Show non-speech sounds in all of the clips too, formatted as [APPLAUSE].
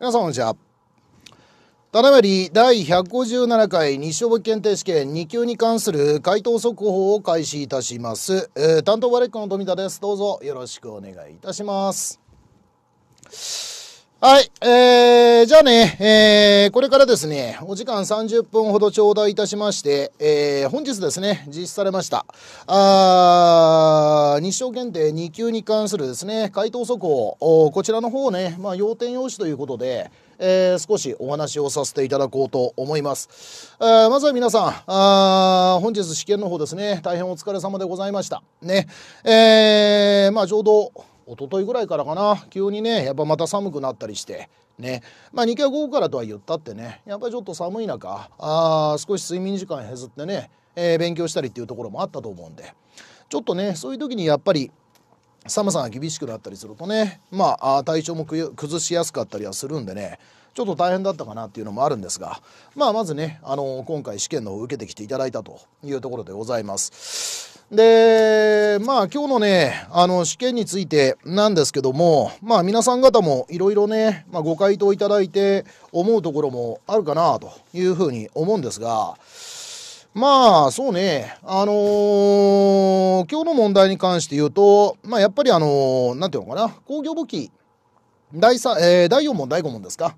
皆さんこんにちは。ただいまり第157回日照簿記検定試験2級に関する回答速報を開始いたします。えー、担当バレックの富田です。どうぞよろしくお願いいたします。はい。えー、じゃあね、えー、これからですね、お時間30分ほど頂戴いたしまして、えー、本日ですね、実施されました、あ日照検定2級に関するですね、回答速報、こちらの方をね、まあ、要点用紙ということで、えー、少しお話をさせていただこうと思います。えー、まずは皆さん、あ本日試験の方ですね、大変お疲れ様でございました。ね、えー、まあ、ちょうど、一昨日ぐらいからかな急にねやっぱまた寒くなったりしてねまあ2回午後からとは言ったってねやっぱりちょっと寒い中あ少し睡眠時間削ってね、えー、勉強したりっていうところもあったと思うんでちょっとねそういう時にやっぱり寒さが厳しくなったりするとねまあ体調も崩しやすかったりはするんでねちょっと大変だったかなっていうのもあるんですが、まあ、まずね、あの今回試験の方を受けてきていただいたというところでございます。で、まあ今日のね、あの試験についてなんですけども、まあ皆さん方もいろいろね、まあ、ご回答いただいて思うところもあるかなというふうに思うんですが、まあそうね、あのー、今日の問題に関して言うと、まあやっぱりあのー、なんていうのかな、工業簿記、第3、えー、第4問、第5問ですか。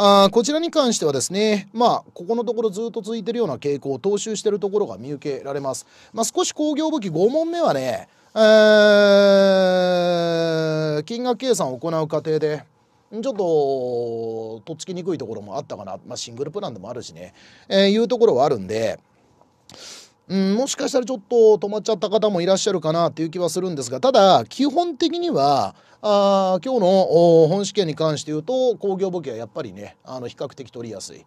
あこちらに関してはですね、まあ、ここのところずっと続いてるような傾向を踏襲してるところが見受けられます。まあ、少し工業武器5問目はね、えー、金額計算を行う過程で、ちょっと、とっつきにくいところもあったかな。まあ、シングルプランでもあるしね。えー、いうところはあるんで、うん、もしかしたらちょっと止まっちゃった方もいらっしゃるかなっていう気はするんですが、ただ、基本的には、あ今日の本試験に関して言うと工業簿記はやっぱりねあの比較的取りやすい、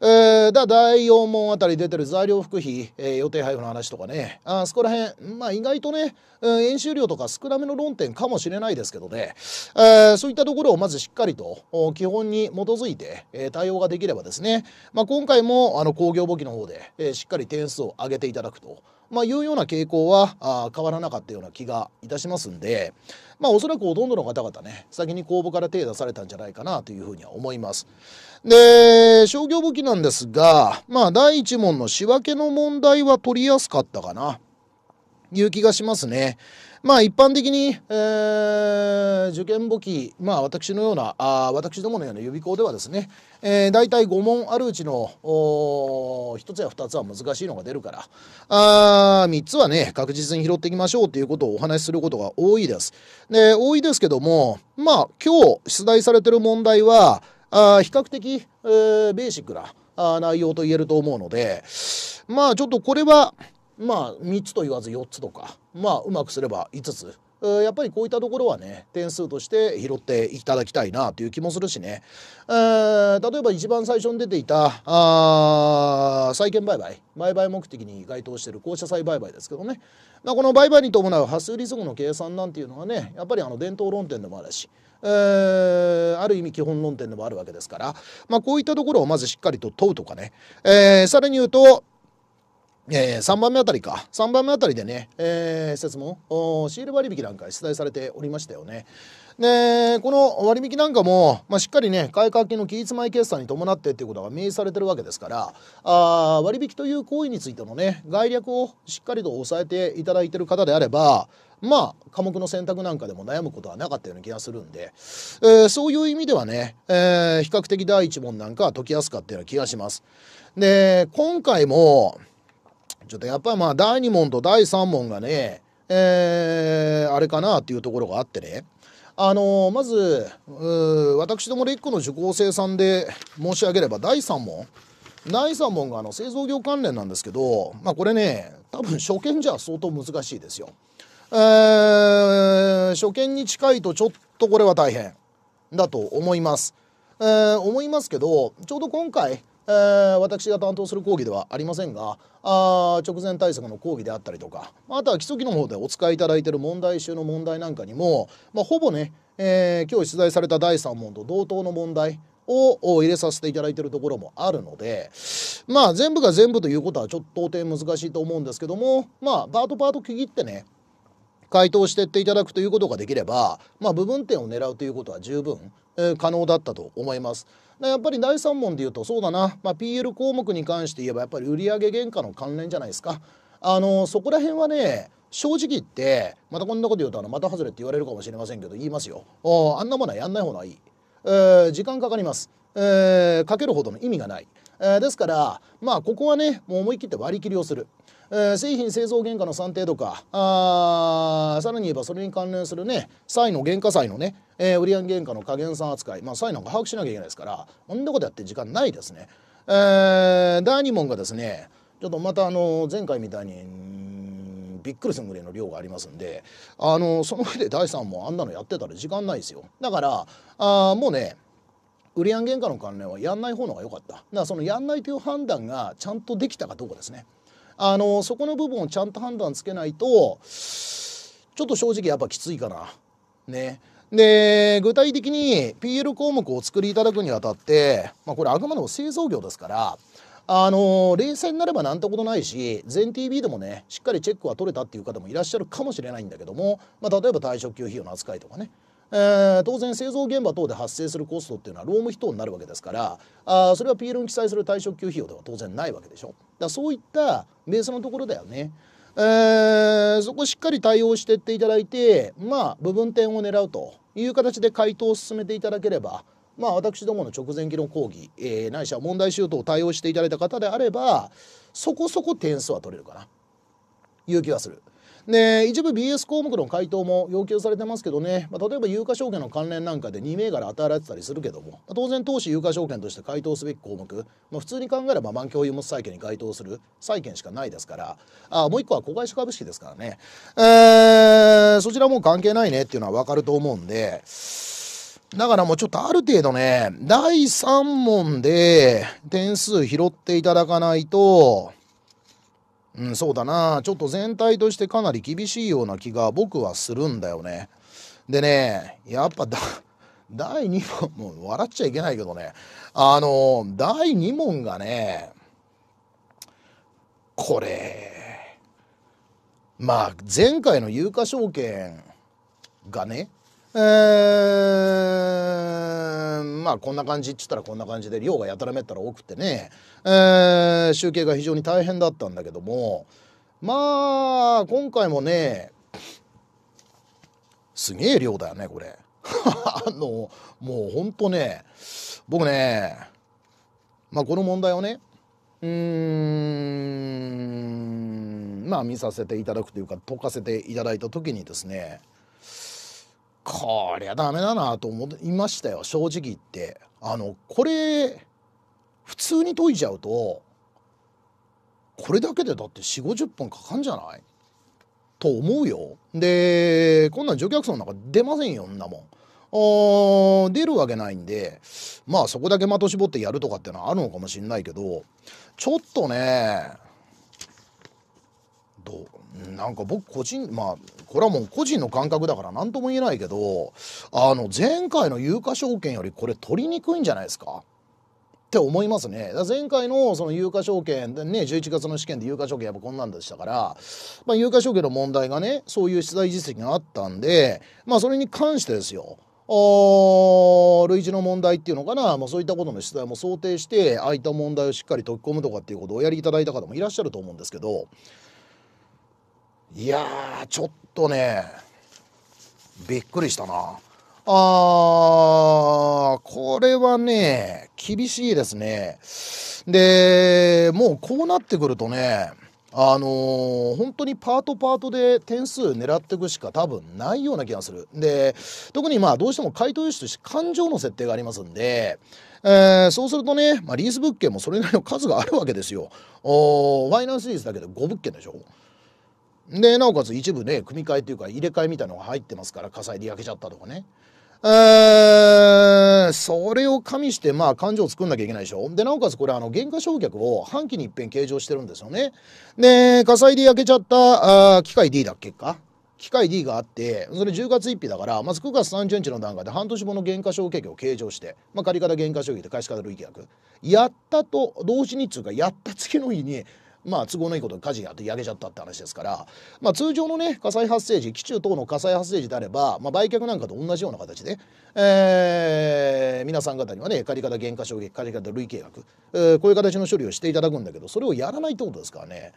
えー、だ第4問あたり出てる材料副費、えー、予定配布の話とかねあそこら辺まあ意外とね、うん、演習量とか少なめの論点かもしれないですけどね、えー、そういったところをまずしっかりと基本に基づいて、えー、対応ができればですね、まあ、今回もあの工業簿記の方で、えー、しっかり点数を上げていただくと。まあ、いうような傾向はあ変わらなかったような気がいたしますんで、まあ、おそらくほとんどの方々ね先に公募から手出されたんじゃないかなというふうには思います。で商業武器なんですが、まあ、第1問の仕分けの問題は取りやすかったかないう気がしますね。まあ一般的に、えー、受験簿記、まあ私のような、あ私どものような予備校ではですね、えー、大体5問あるうちの1つや2つは難しいのが出るから、あ3つはね、確実に拾っていきましょうということをお話しすることが多いです。で、多いですけども、まあ今日出題されてる問題は、あ比較的、えー、ベーシックなあ内容と言えると思うので、まあちょっとこれは、まあ3つと言わず4つとかまあうまくすれば5つやっぱりこういったところはね点数として拾っていただきたいなという気もするしね、えー、例えば一番最初に出ていたあ債券売買売買目的に該当している公社債売買ですけどね、まあ、この売買に伴う発数利息の計算なんていうのはねやっぱりあの伝統論点でもあるしえー、ある意味基本論点でもあるわけですから、まあ、こういったところをまずしっかりと問うとかね、えー、さらに言うとえー、3番目あたりか3番目あたりでね、えー、説問シール割引なんか出題されておりましたよね。でこの割引なんかも、まあ、しっかりね買い換金の期日前決算に伴ってっていうことが明示されてるわけですからあ割引という行為についてのね概略をしっかりと抑えていただいてる方であればまあ科目の選択なんかでも悩むことはなかったような気がするんで、えー、そういう意味ではね、えー、比較的第一問なんかは解きやすかったような気がします。で今回もちょっとやっぱまあ第2問と第3問がね、えー、あれかなっていうところがあってね。あのー、まず私どもレックの受講生さんで申し上げれば第3問第3問があの製造業関連なんですけど、まあ、これね多分初見じゃ相当難しいですよ。えー、初見に近いとちょっとこれは大変だと思います。えー、思いますけどちょうど今回えー、私が担当する講義ではありませんがあ直前対策の講義であったりとかあとは基礎機の方でお使いいただいている問題集の問題なんかにも、まあ、ほぼね、えー、今日出題された第3問と同等の問題を入れさせていただいているところもあるのでまあ全部が全部ということはちょっと到底難しいと思うんですけどもまあパートパート区切ってね回答してっていただくということができれば、まあ、部分点を狙うということは十分、えー、可能だったと思います。やっぱり第3問で言うとそうだな、まあ、PL 項目に関して言えばやっぱり売上原価の関連じゃないですか。あのそこら辺はね正直言ってまたこんなこと言うとあのまた外れって言われるかもしれませんけど言いますよあんなものはやんない方がいい、えー、時間かかります、えー、かけるほどの意味がない、えー、ですからまあここはねもう思い切って割り切りをするえー、製品製造原価の算定とかあさらに言えばそれに関連するね債の原価債のね、えー、売上原価の加減算扱いまあ債なんか把握しなきゃいけないですからこんなことやって時間ないですね。えー、第2問がですねちょっとまたあの前回みたいにびっくりするぐらいの量がありますんであのその上で第3問あんなのやってたら時間ないですよ。だからあもうね売上原価の関連はやんない方のが良かっただからそのやんないという判断がちゃんとできたかどうかですね。あのそこの部分をちゃんと判断つけないとちょっと正直やっぱきついかな。ね。で具体的に PL 項目を作りいただくにあたって、まあ、これあくまでも製造業ですからあの冷静になればなんてことないし全 TV でもねしっかりチェックは取れたっていう方もいらっしゃるかもしれないんだけども、まあ、例えば退職給費用の扱いとかねえー、当然製造現場等で発生するコストっていうのは労務費等になるわけですからあそれは PL に記載する退職給費用では当然ないわけでしょ。だそういったベースのところだよね。えー、そこしっかり対応してっていただいてまあ部分点を狙うという形で回答を進めていただければまあ私どもの直前期の講義、えー、ないしは問題集等を対応していただいた方であればそこそこ点数は取れるかないう気がする。で一部 BS 項目の回答も要求されてますけどね、まあ、例えば有価証券の関連なんかで2銘柄与えられてたりするけども、まあ、当然投資有価証券として回答すべき項目、まあ、普通に考えれば満共有物債券に該当する債券しかないですからあもう一個は子会社株式ですからね、えー、そちらも関係ないねっていうのは分かると思うんで。だからもうちょっとある程度ね、第3問で点数拾っていただかないと、うん、そうだな。ちょっと全体としてかなり厳しいような気が僕はするんだよね。でね、やっぱだ、[LAUGHS] 第2問、もう笑っちゃいけないけどね。あの、第2問がね、これ、まあ、前回の有価証券がね、えー、まあこんな感じっつったらこんな感じで量がやたらめったら多くてね、えー、集計が非常に大変だったんだけどもまあ今回もねすげえ量だよねこれ。[LAUGHS] あのもうほんとね僕ねまあこの問題をねうーんまあ見させていただくというか解かせていただいた時にですねこりゃダメだなと思いましたよ正直言ってあのこれ普通に解いちゃうとこれだけでだって4 5 0分かかんじゃないと思うよでこんなん乗客層なんか出ませんよんなもん。出るわけないんでまあそこだけ的絞ってやるとかってのはあるのかもしんないけどちょっとねどうなんか僕個人まあこれはもう個人の感覚だから何とも言えないけどあの前回の有価証券よりこれ取りにくいんじゃないですかって思いますね。前回のその有価証券でね、11月の試験で有価証券やっぱこんなんでしたから、まあ、有価証券の問題がね、そういう出題実績があったんで、まあそれに関してですよ。類似の問題っていうのかな、まあ、そういったことの出題も想定してああいった問題をしっかり解き込むとかっていうことをおやりいただいた方もいらっしゃると思うんですけどいやちょっとねびっくりしたなあーこれはね厳しいですねでもうこうなってくるとねあのー、本当にパートパートで点数狙っていくしか多分ないような気がする。で、特にまあどうしても回答用紙として感情の設定がありますんで、えー、そうするとね、まあ、リース物件もそれなりの数があるわけですよ。おファイナンスリースだけで5物件でしょ。でなおかつ一部ね組み替えというか入れ替えみたいなのが入ってますから火災で焼けちゃったとかねえー、それを加味して、まあ、勘定を作んなきゃいけないでしょ。で、なおかつこれ、あの、減価償却を半期に一遍計上してるんですよね。で、火災で焼けちゃった、あ機械 D だっけか機械 D があって、それ10月1日だから、まず9月30日の段階で半年もの減価償却を計上して、まあ、借方減価償却で返し方累計額。やったと、同時にっいうか、やった月の日に、まあ、都合のいいこと火事やって焼けちゃったって話ですから、まあ、通常のね火災発生時機中等の火災発生時であれば、まあ、売却なんかと同じような形で、えー、皆さん方にはね借方減価償却借方累計額、えー、こういう形の処理をしていただくんだけどそれをやらないってことですからね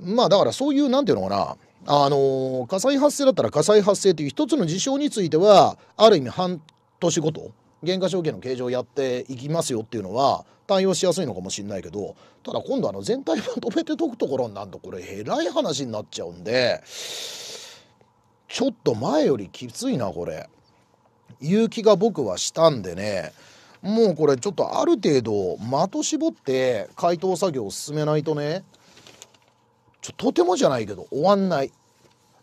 まあだからそういうなんていうのかなあのー、火災発生だったら火災発生という一つの事象についてはある意味半年ごと減価償却の形状をやっていきますよっていうのは対応しやすいのかもしれないけどただ今度あの全体まとめて解くところになるとこれえらい話になっちゃうんでちょっと前よりきついなこれ。勇気が僕はしたんでねもうこれちょっとある程度的絞って解凍作業を進めないとねちょとてもじゃないけど終わんない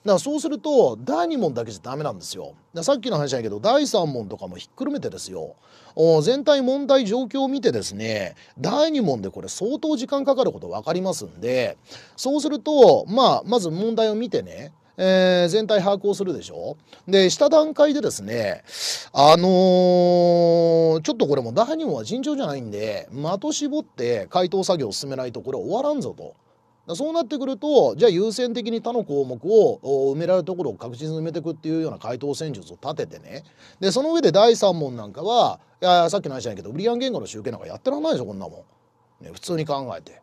だからそうすると第2問だけじゃダメなんですよ。さっきの話だけど第3問とかもひっくるめてですよ。全体問題状況を見てですね第2問でこれ相当時間かかること分かりますんでそうするとまあまず問題を見てねえー、全体把握をするでしょで、した段階でですね、あのー、ちょっとこれも第2問は尋常じゃないんで、的絞って回答作業を進めないとこれ終わらんぞと。そうなってくるとじゃあ優先的に他の項目を埋められるところを確実に埋めていくっていうような回答戦術を立ててねでその上で第3問なんかはいやさっきの話じゃないけどウリアン言語の集計なんかやってらんないでしょこんなもん、ね、普通に考えて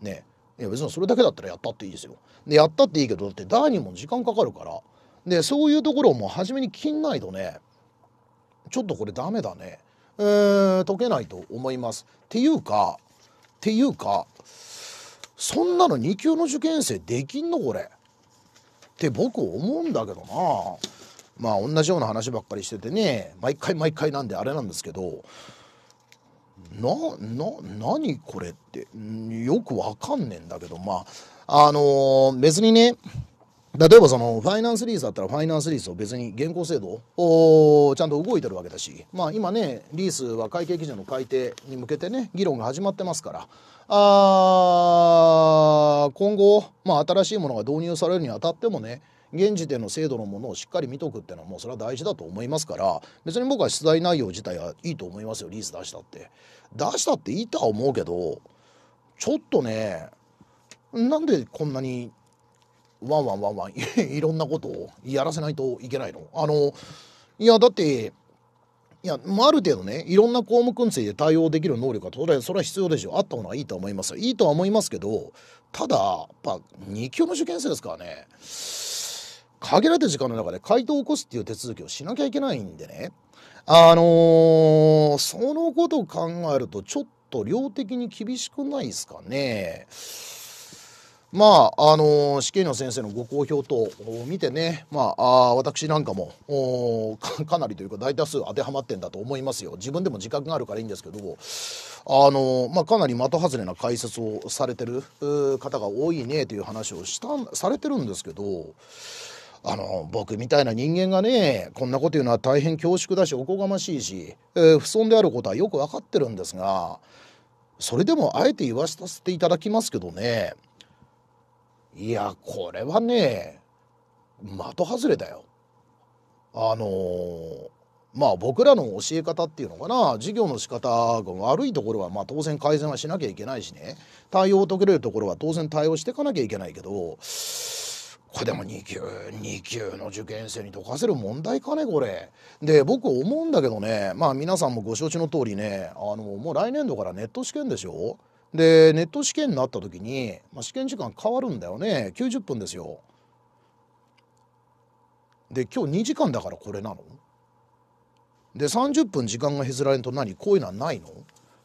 ねいや別にそれだけだったらやったっていいですよでやったっていいけどだって第2問時間かかるからでそういうところをもう初めに切んないとねちょっとこれダメだね、うん解けないと思いますっていうかっていうかそんなの2級の受験生できんのこれって僕思うんだけどなまあ同じような話ばっかりしててね毎回毎回なんであれなんですけどなな何これってよくわかんねえんだけどまああのー、別にね例えばそのファイナンスリースだったらファイナンスリースを別に現行制度をちゃんと動いてるわけだし、まあ、今ねリースは会計基準の改定に向けてね議論が始まってますからあ今後、まあ、新しいものが導入されるにあたってもね現時点の制度のものをしっかり見とくっていうのはもうそれは大事だと思いますから別に僕は出題内容自体はいいと思いますよリース出したって出したっていいとは思うけどちょっとねなんでこんなにワンワンワンワン [LAUGHS] いろんなことをやらせないといけないのあのいやだっていや、あ、ある程度ねいろんな項目について対応できる能力が当然それは必要でしょあった方がいいと思いますいいとは思いますけどただやっぱ2級の受験生ですからね限られた時間の中で回答を起こすっていう手続きをしなきゃいけないんでねあのー、そのことを考えるとちょっと量的に厳しくないですかね。まあ、あの死刑の先生のご好評とを見てね、まあ、あ私なんかもかなりというか大多数当てはまってんだと思いますよ自分でも自覚があるからいいんですけどあの、まあ、かなり的外れな解説をされてる方が多いねという話をしたされてるんですけど。あの僕みたいな人間がねこんなこと言うのは大変恐縮だしおこがましいし、えー、不損であることはよく分かってるんですがそれでもあえて言わせていただきますけどねいやこれはね的外れだよ。あのー、まあ僕らの教え方っていうのかな授業の仕方が悪いところはま当然改善はしなきゃいけないしね対応を解けれるところは当然対応していかなきゃいけないけどこれでも2級2級の受験生に解かせる問題かねこれ。で僕思うんだけどねまあ皆さんもご承知の通りねあのもう来年度からネット試験でしょでネット試験になった時に、まあ、試験時間変わるんだよね90分ですよ。で今日2時間だからこれなので30分時間が削られんと何こういうのはないの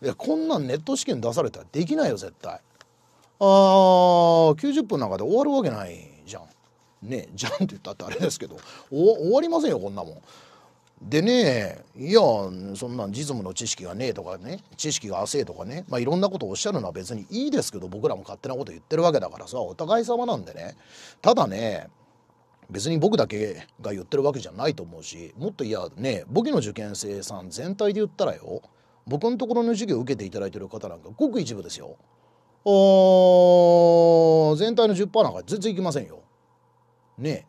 いやこんなんネット試験出されたらできないよ絶対。あー90分なんかで終わるわけないじゃん。ねじゃんって言ったってあれですけど終わりませんよこんなもん。でねいやそんなん実務の知識がねえとかね知識が浅えとかね、まあ、いろんなことをおっしゃるのは別にいいですけど僕らも勝手なこと言ってるわけだからさお互い様なんでねただね別に僕だけが言ってるわけじゃないと思うしもっといやね簿記の受験生さん全体で言ったらよ僕のところの授業を受けていただいてる方なんかごく一部ですよ。お全体の10%なんか全然いきませんよ。ね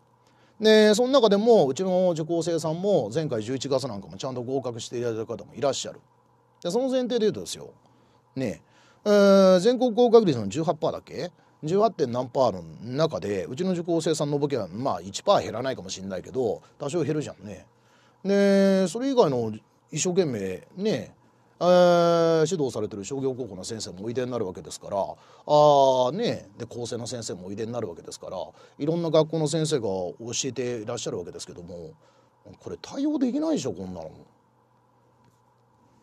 でその中でもうちの受講生さんも前回11月なんかもちゃんと合格していただいた方もいらっしゃるでその前提で言うとですよねえ全国合格率の18%だっけ 18. 何パーの中でうちの受講生さんのボケはまあ1%パー減らないかもしれないけど多少減るじゃんね。でそれ以外の一生懸命ねえー、指導されてる商業高校の先生もおいでになるわけですからあねで高専の先生もおいでになるわけですからいろんな学校の先生が教えていらっしゃるわけですけどもこれ対応できないでしょこんなの。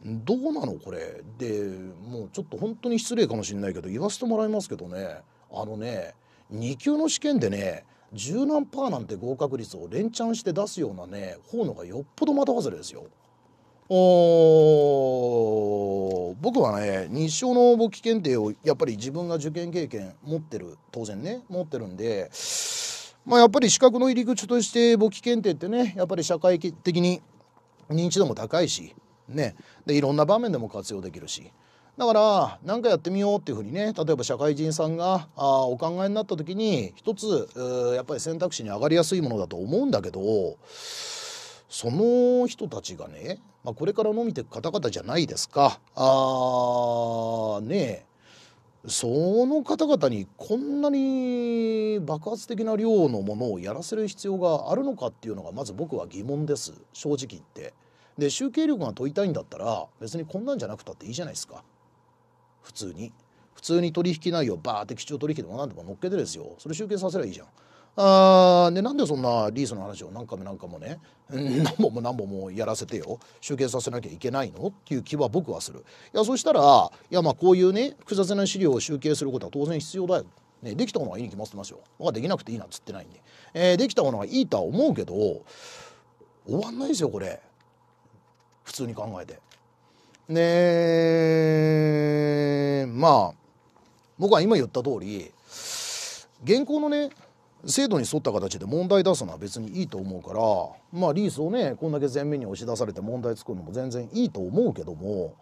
どうなのこれでもうちょっと本当に失礼かもしれないけど言わせてもらいますけどねあのね2級の試験でね十何パーなんて合格率を連チャンして出すようなね方のがよっぽど的外れですよ。お僕はね日照の簿記検定をやっぱり自分が受験経験持ってる当然ね持ってるんで、まあ、やっぱり資格の入り口として簿記検定ってねやっぱり社会的に認知度も高いし、ね、でいろんな場面でも活用できるし。だから何かやってみようっていうふうにね例えば社会人さんがあお考えになった時に一つやっぱり選択肢に上がりやすいものだと思うんだけどその人たちがねまあ、これから伸びていく方々じゃないですかあねその方々にこんなに爆発的な量のものをやらせる必要があるのかっていうのがまず僕は疑問です正直言って。で集計力が問いたいんだったら別にこんなんじゃなくたっていいじゃないですか普通に。普通に取引内容バーって基調取引でも何でも乗っけてですよそれ集計させりゃいいじゃんあでなんでそんなリースの話を何回も何回もね [LAUGHS] 何本も何本もやらせてよ集計させなきゃいけないのっていう気は僕はするいやそしたらいやまあこういうね複雑な資料を集計することは当然必要だよ、ね、できたものはいいに決まってますよ僕はできなくていいなんつってないんで、えー、できたものはいいとは思うけど終わんないですよこれ普通に考えて。ねまあ僕は今言った通り現行のね制度に沿った形で問題出すのは別にいいと思うからまあリースをねこんだけ前面に押し出されて問題作るのも全然いいと思うけども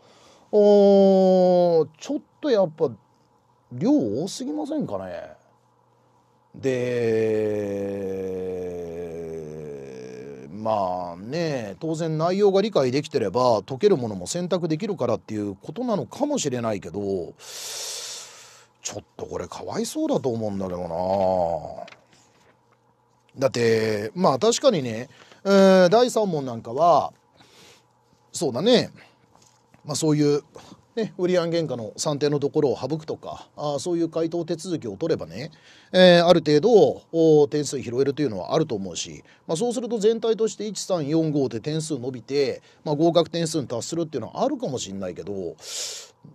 おちょっとやっぱ量多すぎませんかねでまあね当然内容が理解できてれば解けるものも選択できるからっていうことなのかもしれないけどちょっとこれかわいそうだと思うんだけどなだってまあ確かにね、えー、第3問なんかはそうだね、まあ、そういう、ね、売上原価の算定のところを省くとかあそういう回答手続きを取ればね、えー、ある程度点数拾えるというのはあると思うし、まあ、そうすると全体として1345で点数伸びて、まあ、合格点数に達するっていうのはあるかもしんないけど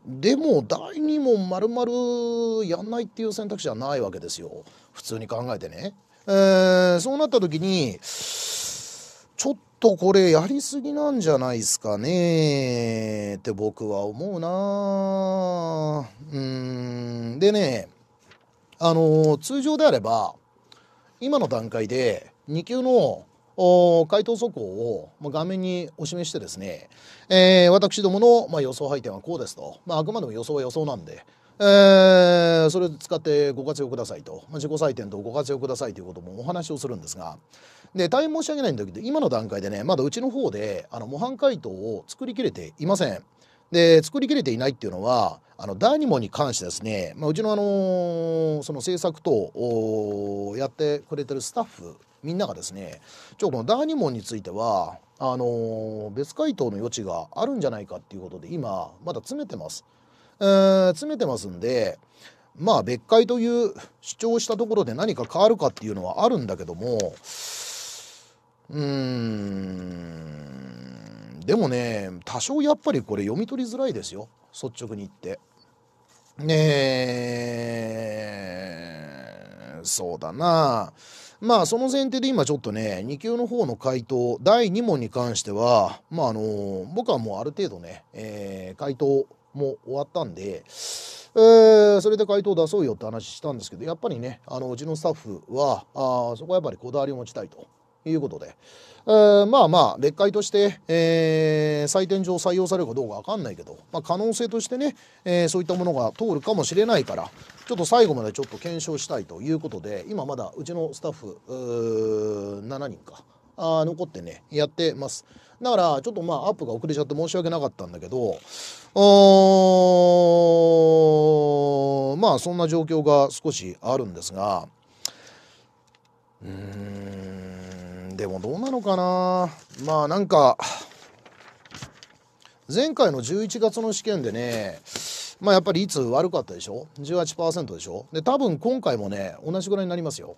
でも第2問丸々やんないっていう選択肢はないわけですよ普通に考えてね。えー、そうなった時に、ちょっとこれやりすぎなんじゃないですかねって僕は思うなうん。でね、あのー、通常であれば、今の段階で2級の回答速報を画面にお示してですね、えー、私どもの、まあ、予想配点はこうですと、まあ、あくまでも予想は予想なんで、えー、それを使ってご活用くださいと自己採点とご活用くださいということもお話をするんですがで大変申し訳ないんだけど今の段階でねまだうちの方であの模範解答を作りきれていません。で作りきれていないっていうのはあの第ニモに関してですね、まあ、うちの、あのー、その制作等やってくれてるスタッフみんながですねちょこのダーニモンについてはあのー、別回答の余地があるんじゃないかっていうことで今まだ詰めてます。ー、詰めてますんで、まあ別解という主張したところで何か変わるかっていうのはあるんだけども、うーん、でもね、多少やっぱりこれ読み取りづらいですよ。率直に言って。ねえ、そうだな。まあその前提で今ちょっとね2級の方の回答第2問に関してはまああの僕はもうある程度ね、えー、回答も終わったんで、えー、それで回答出そうよって話したんですけどやっぱりねあのうちのスタッフはあそこはやっぱりこだわりを持ちたいということで、えー、まあまあ列解として、えー、採点上採用されるかどうか分かんないけど、まあ、可能性としてね、えー、そういったものが通るかもしれないからちょっと最後までちょっと検証したいということで今まだうちのスタッフ7人かあ残ってねやってます。だからちょっとまあアップが遅れちゃって申し訳なかったんだけどまあそんな状況が少しあるんですがうーんでもどうなのかなまあなんか前回の11月の試験でねまあやっぱり率悪かったでしょ18%でしょで多分今回もね同じぐらいになりますよ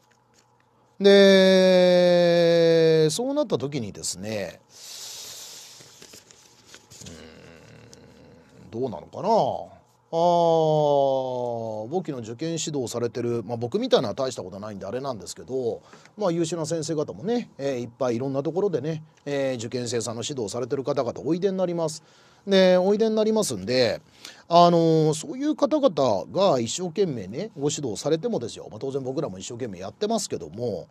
でそうなった時にですねどうなのかなあ簿記の受験指導されてる、まあ、僕みたいなのは大したことないんであれなんですけど、まあ、優秀な先生方もね、えー、いっぱいいろんなところでね、えー、受験生さんの指導されてる方々おいでになります。でおいでになりますんで、あのー、そういう方々が一生懸命ねご指導されてもですよ、まあ、当然僕らも一生懸命やってますけども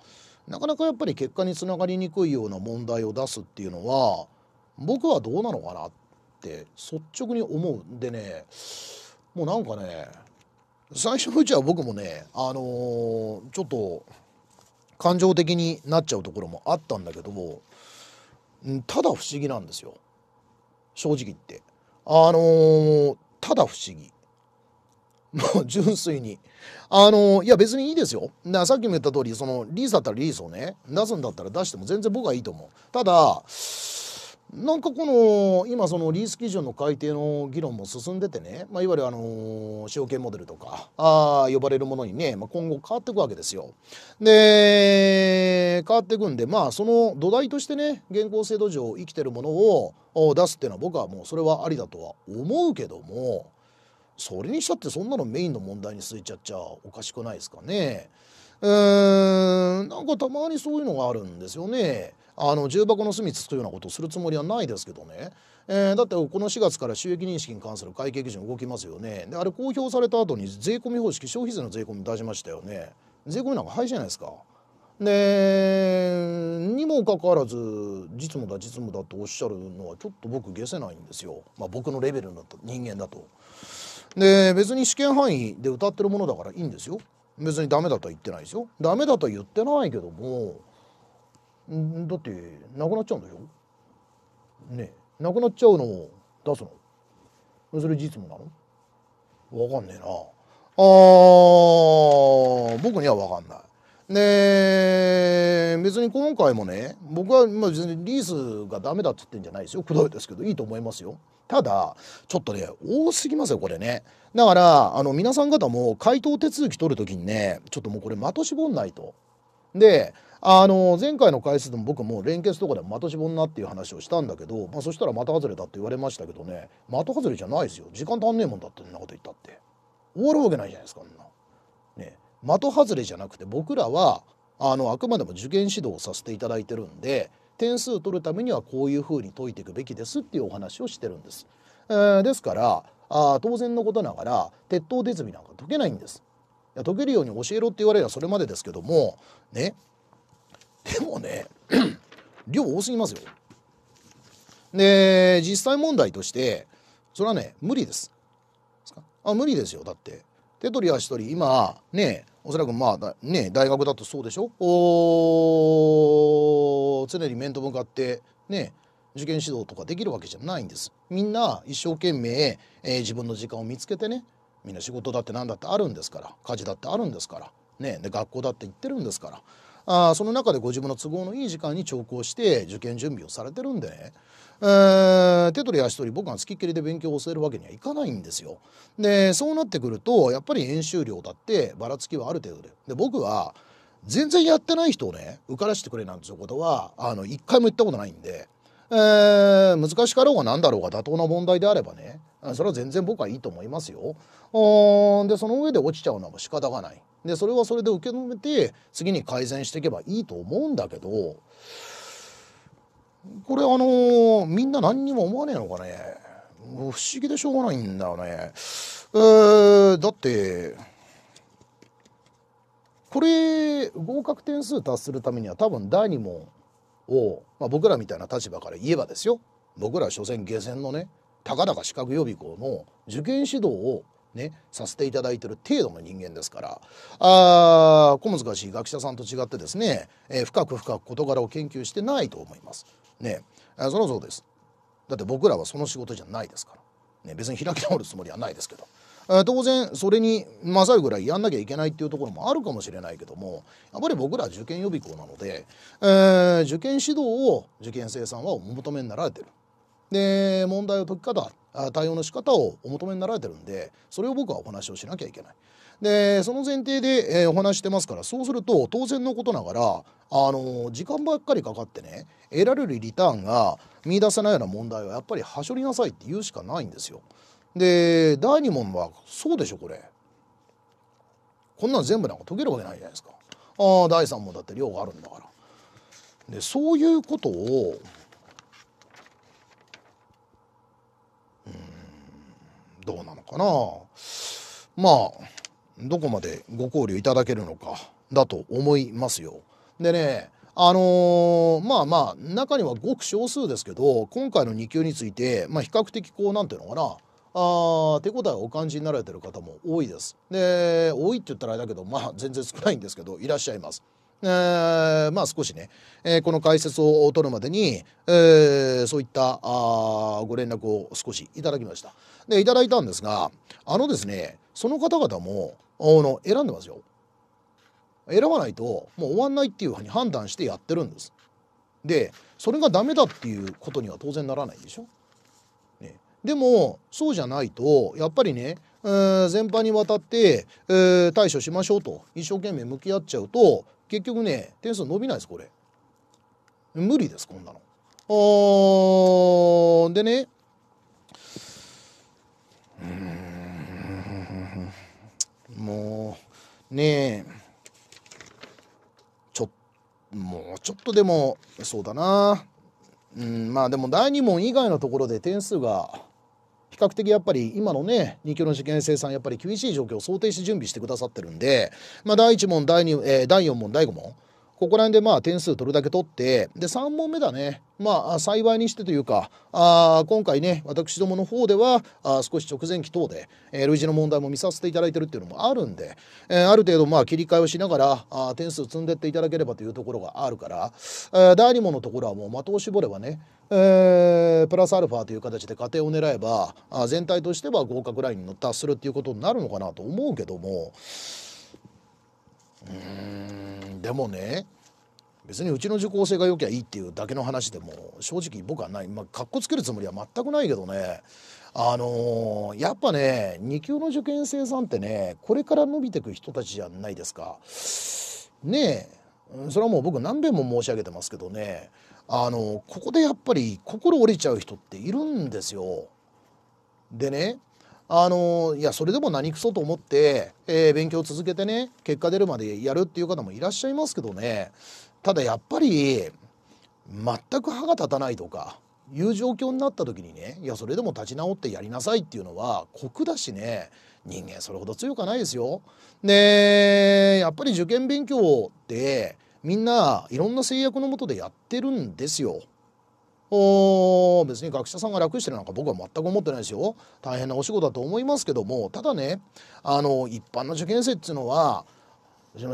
なかなかやっぱり結果につながりにくいような問題を出すっていうのは僕はどうなのかなって。って率直に思うんでねもうなんかね最初のうちは僕もねあのー、ちょっと感情的になっちゃうところもあったんだけどもただ不思議なんですよ正直言ってあのー、ただ不思議もう純粋にあのー、いや別にいいですよさっきも言った通りそのリースだったらリースをね出すんだったら出しても全然僕はいいと思うただなんかこの今そのリース基準の改定の議論も進んでてね、まあ、いわゆるあの証券モデルとかあ呼ばれるものにね、まあ、今後変わっていくわけですよ。で変わっていくんでまあその土台としてね現行制度上生きてるものを出すっていうのは僕はもうそれはありだとは思うけどもそれにしたってそんなのメインの問題に据えちゃっちゃおかしくないですかね。うーんなんかたまにそういうのがあるんですよね。あの重箱の隅つくようなことをするつもりはないですけどね、えー、だってこの4月から収益認識に関する会計基準動きますよねであれ公表された後に税込み方式消費税の税込み出しましたよね税込みなんか廃止じゃないですか。でにもかかわらず実務だ実務だとおっしゃるのはちょっと僕下せないんですよ、まあ、僕のレベルの人間だと。で別に試験範囲で歌ってるものだからいいんですよ別にダメだとは言ってないですよダメだとは言ってないけどもだってなくなっちゃうんだよ。ねなくなっちゃうのを出すのそれ事実務なのわかんねえな。あ僕にはわかんない。ね別に今回もね僕はまあ別にリースがダメだっつってんじゃないですよくどいですけどいいと思いますよただちょっとね多すぎますよこれねだからあの皆さん方も回答手続き取る時にねちょっともうこれ的絞んないとであの前回の回数でも僕も連結とかでも的絞んなっていう話をしたんだけど、まあ、そしたら的外れだって言われましたけどね的外れじゃないですよ時間足んねえもんだってそんなこと言ったって終わるわけないじゃないですかあんな。ね的外れじゃなくて僕らはあのあくまでも受験指導をさせていただいてるんで点数取るためにはこういうふうに解いていくべきですっていうお話をしてるんです。えー、ですからあ当然のことながら鉄塔手積みなんか解けないんです。いや解けるように教えろって言われればそれまでですけどもねでもね [CLEARS THROAT] 量多すぎますよで実際問題としてそれはね無理ですあ無理ですよだって手取り足取り今ねおそらくまあね大学だとそうでしょお常に面と向かってね受験指導とかできるわけじゃないんですみんな一生懸命、えー、自分の時間を見つけてねみんな仕事だって何だってあるんですから家事だってあるんですからねで学校だって行ってるんですからあその中でご自分の都合のいい時間に調校して受験準備をされてるんでね、えー、手取り足取り僕がつきっきりで勉強を教えるわけにはいかないんですよ。でそうなってくるとやっぱり演習量だってばらつきはある程度で。で僕は全然やってない人をね受からしてくれなんていうことはあの一回も言ったことないんでえー、難しかろうが何だろうが妥当な問題であればねそれは全然僕はいいと思いますよ。でその上で落ちちゃうのは仕方がない。でそれはそれで受け止めて次に改善していけばいいと思うんだけどこれあのー、みんな何にも思わねえのかね不思議でしょうがないんだよね。えー、だってこれ合格点数達するためには多分第2問を、まあ、僕らみたいな立場から言えばですよ僕ら所詮下船のねたかだか資格予備校の受験指導をねさせていただいてる程度の人間ですからあ小難しい学者さんと違ってですね、えー、深く深く事柄を研究してないと思います。ねそろそうです。だって僕らはその仕事じゃないですから、ね、別に開き直るつもりはないですけど。当然それに勝るぐらいやんなきゃいけないっていうところもあるかもしれないけどもやっぱり僕ら受験予備校なので、えー、受験指導を受験生さんはお求めになられてる。で問題を解き方対応の仕方をお求めになられてるんでそれを僕はお話をしなきゃいけない。でその前提で、えー、お話してますからそうすると当然のことながら、あのー、時間ばっかりかかってね得られるリターンが見出せないような問題はやっぱりはしょりなさいって言うしかないんですよ。で第2問はそうでしょこれこんなの全部なんか解けるわけないじゃないですかああ第3問だって量があるんだからでそういうことをうんどうなのかなまあどこまでご考慮いただけるのかだと思いますよでねあのー、まあまあ中にはごく少数ですけど今回の2級について、まあ、比較的こう何ていうのかなあてことはお感じになられてる方も多いです。で多いって言ったらあれだけどまあ全然少ないんですけどいらっしゃいます。えー、まあ少しね、えー、この解説を取るまでに、えー、そういったあご連絡を少しいただきました。でいただいたんですがあのですねその方々もあの選んでますよ。選ばないともう終わんないっていうふうに判断してやってるんです。でそれがダメだっていうことには当然ならないでしょ。でもそうじゃないとやっぱりね全般にわたって、えー、対処しましょうと一生懸命向き合っちゃうと結局ね点数伸びないですこれ無理ですこんなの。あでねもうねえちょもうちょっとでもそうだなうんまあでも第2問以外のところで点数が比較的やっぱり今のね2級の受験生さんやっぱり厳しい状況を想定して準備してくださってるんで、まあ、第1問第2、えー、第4問第5問ここら辺でまあ点数取るだけ取って、で、3問目だね。まあ、幸いにしてというか、あ今回ね、私どもの方では、あ少し直前期等で、えー、類似の問題も見させていただいてるっていうのもあるんで、えー、ある程度、まあ、切り替えをしながら、あ点数積んでっていただければというところがあるから、えー、第2問のところはもう的を絞ればね、えー、プラスアルファという形で過程を狙えば、あ全体としては合格ラインに達するっていうことになるのかなと思うけども、うんでもね別にうちの受講生が良きゃいいっていうだけの話でも正直僕はないまあかっこつけるつもりは全くないけどねあのー、やっぱね2級の受験生さんってねこれから伸びてく人たちじゃないですか。ねえそれはもう僕何べんも申し上げてますけどねあのここでやっぱり心折れちゃう人っているんですよ。でねあのいやそれでも何くそと思って、えー、勉強続けてね結果出るまでやるっていう方もいらっしゃいますけどねただやっぱり全く歯が立たないとかいう状況になった時にねいやそれでも立ち直ってやりなさいっていうのは酷だしね人間それほど強くはないですよ。でやっぱり受験勉強ってみんないろんな制約のもとでやってるんですよ。別に学者さんが楽してるなんか僕は全く思ってないですよ大変なお仕事だと思いますけどもただねあの一般の受験生っていうのは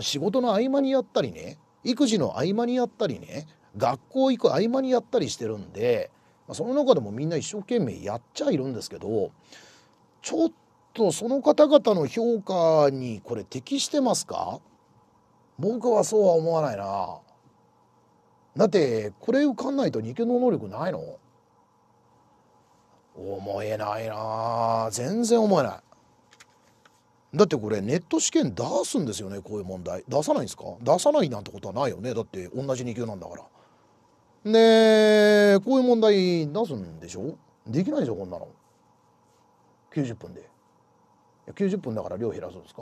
仕事の合間にやったりね育児の合間にやったりね学校行く合間にやったりしてるんでその中でもみんな一生懸命やっちゃいるんですけどちょっとその方々の評価にこれ適してますか僕はそうは思わないな。だってこれ受かんないと二級の能力ないの思えないな全然思えないだってこれネット試験出すんですよねこういう問題出さないんですか出さないなんてことはないよねだって同じ二級なんだからでこういう問題出すんでしょできないでしょこんなの90分で90分だから量減らすんですか、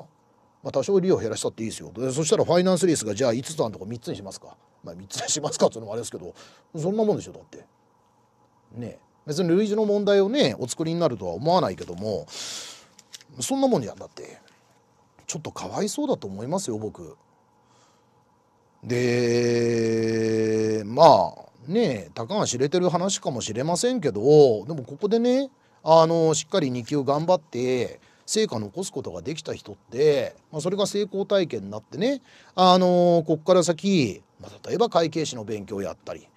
まあ、多少量減らしたっていいですよでそしたらファイナンスリースがじゃあ5つあるとこ3つにしますかまあ3つにしますかっつうのもあれですけどそんなもんでしょだってね別に類似の問題をねお作りになるとは思わないけどもそんなもんじゃんだってちょっとかわいそうだと思いますよ僕でまあねたかが知れてる話かもしれませんけどでもここでねあのしっかり2級頑張って成果残すことができた人って、まあ、それが成功体験になってね、あのー、こっから先、まあ、例えば会計士の勉強をやったり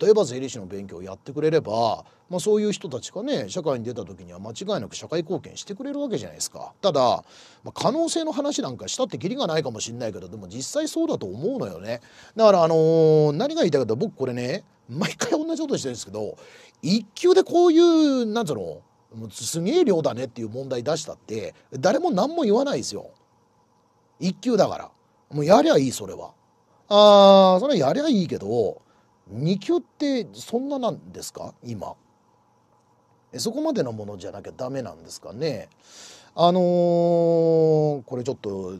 例えば税理士の勉強をやってくれれば、まあ、そういう人たちがね社会に出た時には間違いなく社会貢献してくれるわけじゃないですかただ、まあ、可能性の話なんかしたってきりがないかもしんないけどでも実際そうだと思うのよねだからあのー、何が言いたいかと僕これね毎回同じことしてるんですけど一級でこういうなんつうのもうすげえ量だねっていう問題出したって誰も何も言わないですよ1級だからもうやりゃいいそれはああそれはやりゃいいけど2級ってそんななんですか今そこまでのものじゃなきゃダメなんですかねあのー、これちょっと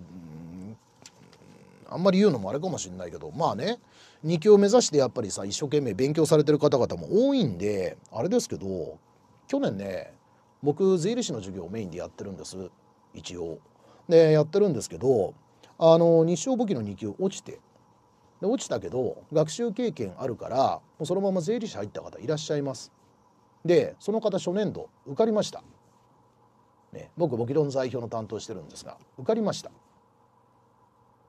あんまり言うのもあれかもしれないけどまあね2級を目指してやっぱりさ一生懸命勉強されてる方々も多いんであれですけど去年ね僕税理士の授業をメインでやってるんです一応。でやってるんですけどあの日照簿記の2級落ちてで落ちたけど学習経験あるからもうそのまま税理士入った方いらっしゃいます。でその方初年度受かりました。ね、僕簿記論代表の担当してるんですが受かりました。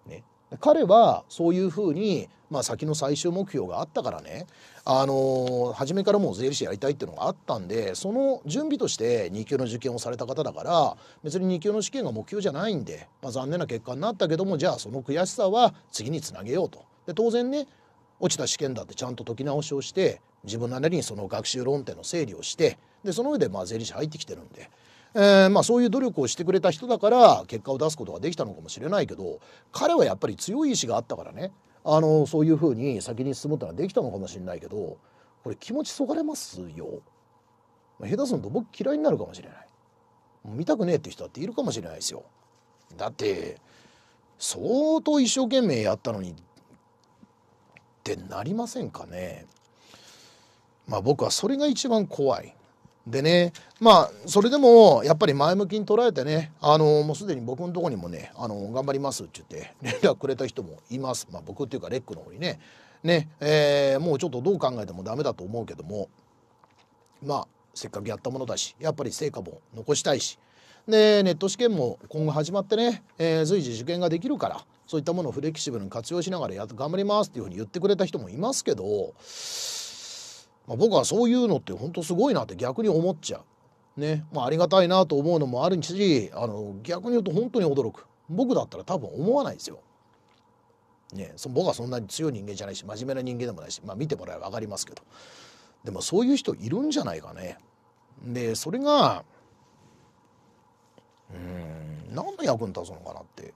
ね、彼はそういうふうに、まあ、先の最終目標があったからね、あのー、初めからもう税理士やりたいっていうのがあったんでその準備として2級の受験をされた方だから別に2級の試験が目標じゃないんで、まあ、残念な結果になったけどもじゃあその悔しさは次につなげようと。で当然ね落ちた試験だってちゃんと解き直しをして自分なりにその学習論点の整理をしてでその上でまあ税理士入ってきてるんでえー、まあ、そういう努力をしてくれた人だから結果を出すことができたのかもしれないけど彼はやっぱり強い意志があったからねあのそういうふうに先に進むってのはできたのかもしれないけどこれ気持ちそがれますよ。下手すると僕嫌いになるかもしれない。もう見たくねえって人だっているかもしれないですよ。だって相当一生懸命やったのにってなりませんかね。まあ僕はそれが一番怖い。でね、まあ、それでも、やっぱり前向きに捉えてね、あの、もうすでに僕のとこにもね、あの、頑張りますって言って、連絡くれた人もいます。まあ、僕っていうか、レックの方にね。ね、えー、もうちょっとどう考えても駄目だと思うけども、まあ、せっかくやったものだし、やっぱり成果も残したいし、で、ネット試験も今後始まってね、えー、随時受験ができるから、そういったものをフレキシブルに活用しながらや頑張りますっていうふうに言ってくれた人もいますけど、まあ、僕はそういうのって本当すごいなって逆に思っちゃう。ねまあ、ありがたいなと思うのもあるしあの逆に言うと本当に驚く僕だったら多分思わないですよ。ね、そ僕はそんなに強い人間じゃないし真面目な人間でもないし、まあ、見てもらえば分かりますけどでもそういう人いるんじゃないかね。でそれがうん何の役に立つのかなって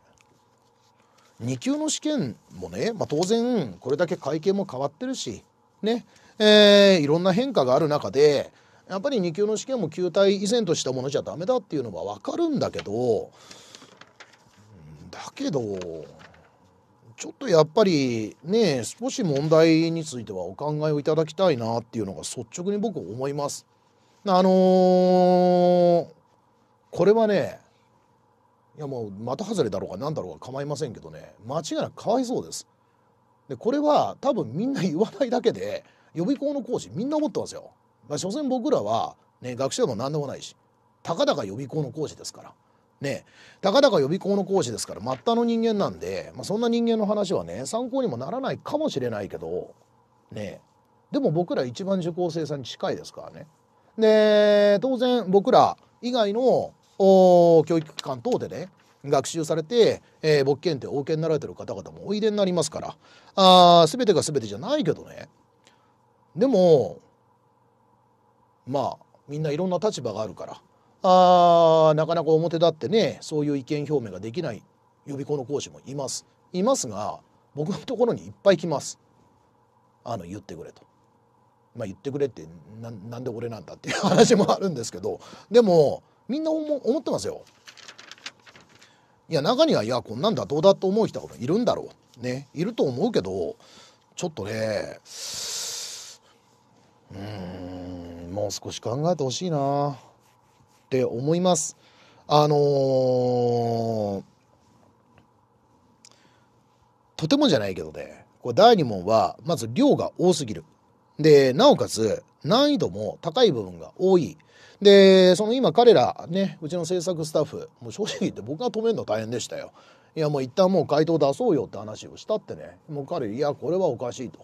2級の試験もね、まあ、当然これだけ会計も変わってるしねえー、いろんな変化がある中でやっぱり2級の試験も球体以前としたものじゃダメだっていうのは分かるんだけどだけどちょっとやっぱりね少し問題についてはお考えをいただきたいなっていうのが率直に僕思います。あのー、これはねいやもう的外れだろうが何だろうが構いませんけどね間違いなくかわいそうです。でこれは多分みんな言わないだけで予備校の講師みんな思ってますよ。まあ、所詮僕らは、ね、学習も何でもないしたかだか予備校の講師ですから。ね、たかだか予備校の講師ですから末端の人間なんで、まあ、そんな人間の話はね参考にもならないかもしれないけど、ね、でも僕ら一番受講生さんに近いですからね。で当然僕ら以外の教育機関等でね学習されて、えー、簿記検定お受けになられてる方々もおいでになりますからあ全てが全てじゃないけどねでもまあみんないろんな立場があるからあなかなか表立ってねそういう意見表明ができない予備校の講師もいますいますが僕のところにいっぱい来ますあの言ってくれと。まあ、言ってくれってななんで俺なんだっていう話もあるんですけどでもみんな思思ってますよ。いや中にはいやこんなんだどうだと思う人がいるんだろうねいると思うけどちょっとねうんもう少し考えてほしいなって思いますあのー、とてもじゃないけどねこれ第2問はまず量が多すぎるでなおかつ難易度も高い部分が多いでその今彼らねうちの制作スタッフもう正直言って僕が止めるの大変でしたよいやもう一旦もう回答出そうよって話をしたってねもう彼いやこれはおかしいと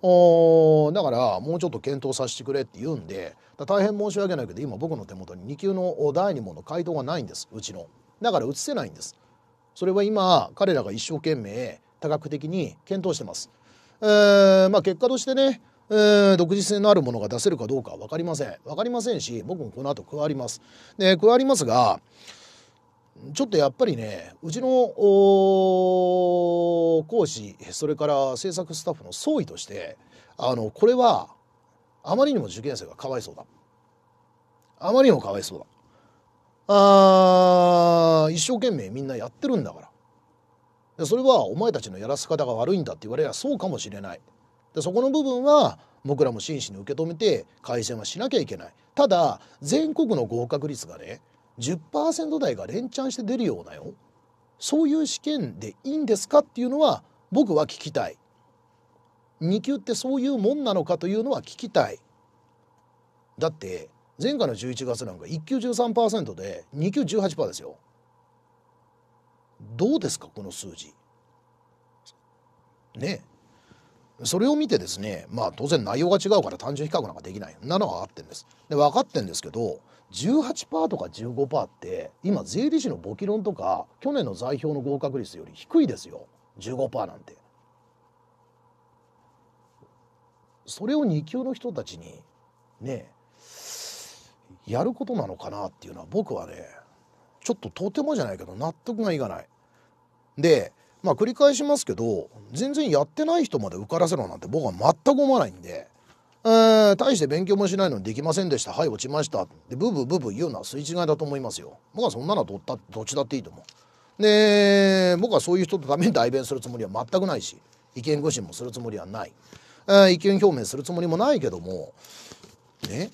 おだからもうちょっと検討させてくれって言うんで大変申し訳ないけど今僕の手元に2級の第2問の回答がないんですうちのだから移せないんですそれは今彼らが一生懸命多角的に検討してます、えー、まあ、結果としてね、えー、独自性のあるものが出せるかどうかは分かりません分かりませんし僕もこの後加わりますで加わりますがちょっとやっぱりねうちの講師それから制作スタッフの総意としてあのこれはあまりにも受験生がかわいそうだあまりにもかわいそうだあ一生懸命みんなやってるんだからそれはお前たちのやらせ方が悪いんだって言われりゃそうかもしれないでそこの部分は僕らも真摯に受け止めて改善はしなきゃいけないただ全国の合格率がね10%台が連チャンして出るようなよそういう試験でいいんですかっていうのは僕は聞きたい2級ってそういうもんなのかというのは聞きたいだって前回の11月なんか1級13%で2級18%ですよどうですかこの数字ねそれを見てですねまあ当然内容が違うから単純比較なんかできないなのは合ってんですで分かってんですけど18%とか15%って今税理士の簿記論とか去年の財表の合格率より低いですよ15%なんて。それを2級の人たちにねやることなのかなっていうのは僕はねちょっととてもじゃないけど納得がいかない。でまあ繰り返しますけど全然やってない人まで受からせろなんて僕は全く思わないんでえー、大して勉強もしないのにできませんでした。はい、落ちました。で、ブーブーブーブー言うのはすい違いだと思いますよ。僕はそんなのどどっちだっていいと思う。で、僕はそういう人とために代弁するつもりは全くないし、意見誤心もするつもりはない。えー、意見表明するつもりもないけども、ね、